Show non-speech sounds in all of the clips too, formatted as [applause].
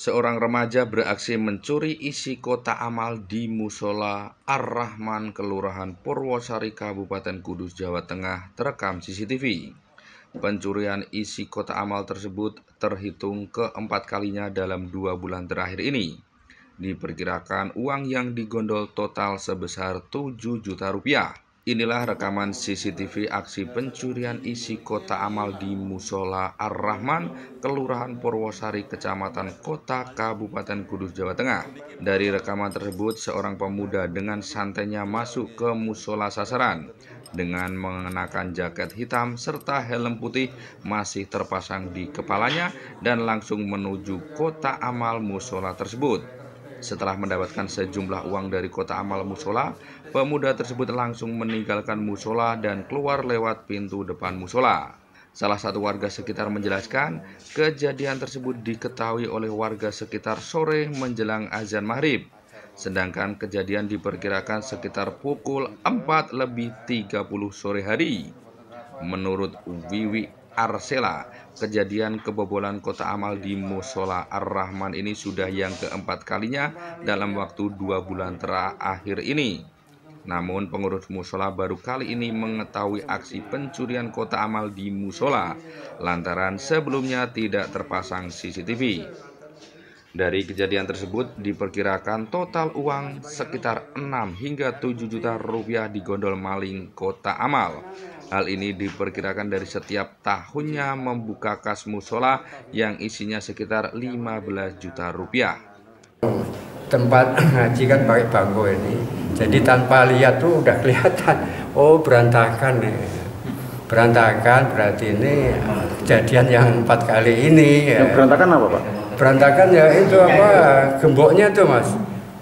seorang remaja beraksi mencuri isi kotak amal di Musola Ar-Rahman, Kelurahan Purwosari, Kabupaten Kudus, Jawa Tengah, terekam CCTV. Pencurian isi kotak amal tersebut terhitung keempat kalinya dalam dua bulan terakhir ini. Diperkirakan uang yang digondol total sebesar 7 juta rupiah. Inilah rekaman CCTV aksi pencurian isi kota amal di Musola Ar-Rahman, Kelurahan Purwosari, Kecamatan Kota, Kabupaten Kudus, Jawa Tengah. Dari rekaman tersebut, seorang pemuda dengan santainya masuk ke musola sasaran. Dengan mengenakan jaket hitam serta helm putih masih terpasang di kepalanya dan langsung menuju kota amal musola tersebut. Setelah mendapatkan sejumlah uang dari kota amal musola, pemuda tersebut langsung meninggalkan musola dan keluar lewat pintu depan musola. Salah satu warga sekitar menjelaskan, kejadian tersebut diketahui oleh warga sekitar sore menjelang azan maghrib. Sedangkan kejadian diperkirakan sekitar pukul 4 lebih 30 sore hari. Menurut Wiwi Arsela. Kejadian kebobolan kota amal di Musola Ar-Rahman ini sudah yang keempat kalinya dalam waktu dua bulan terakhir ini. Namun pengurus Musola baru kali ini mengetahui aksi pencurian kota amal di Musola lantaran sebelumnya tidak terpasang CCTV. Dari kejadian tersebut diperkirakan total uang sekitar 6 hingga 7 juta rupiah di Gondol maling kota amal. Hal ini diperkirakan dari setiap tahunnya membuka kas musola yang isinya sekitar 15 juta rupiah. Tempat ngaji [clears throat] kan pakai bangku ini, jadi tanpa lihat tuh udah kelihatan, oh berantakan nih. Berantakan berarti ini kejadian yang empat kali ini. Ya. Yang berantakan apa pak? Berantakan ya itu apa gemboknya tuh mas,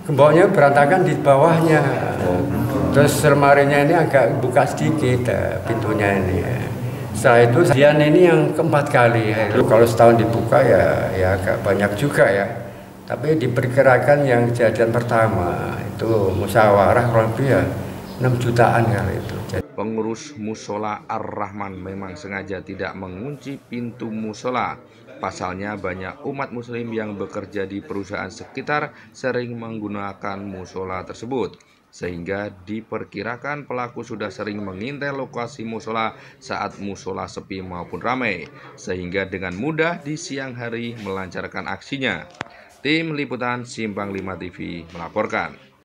gemboknya berantakan di bawahnya. Terus lemarinya ini agak buka sedikit ya, pintunya ini. Ya. Setelah itu kejadian ini yang keempat kali. Ya. Kalau setahun dibuka ya ya agak banyak juga ya. Tapi diperkirakan yang kejadian pertama itu musyawarah kurang ya 6 jutaan kali itu. Jadi, Pengurus Musola Ar-Rahman memang sengaja tidak mengunci pintu musola. Pasalnya banyak umat muslim yang bekerja di perusahaan sekitar sering menggunakan musola tersebut. Sehingga diperkirakan pelaku sudah sering mengintai lokasi musola saat musola sepi maupun ramai. Sehingga dengan mudah di siang hari melancarkan aksinya. Tim Liputan Simpang 5 TV melaporkan.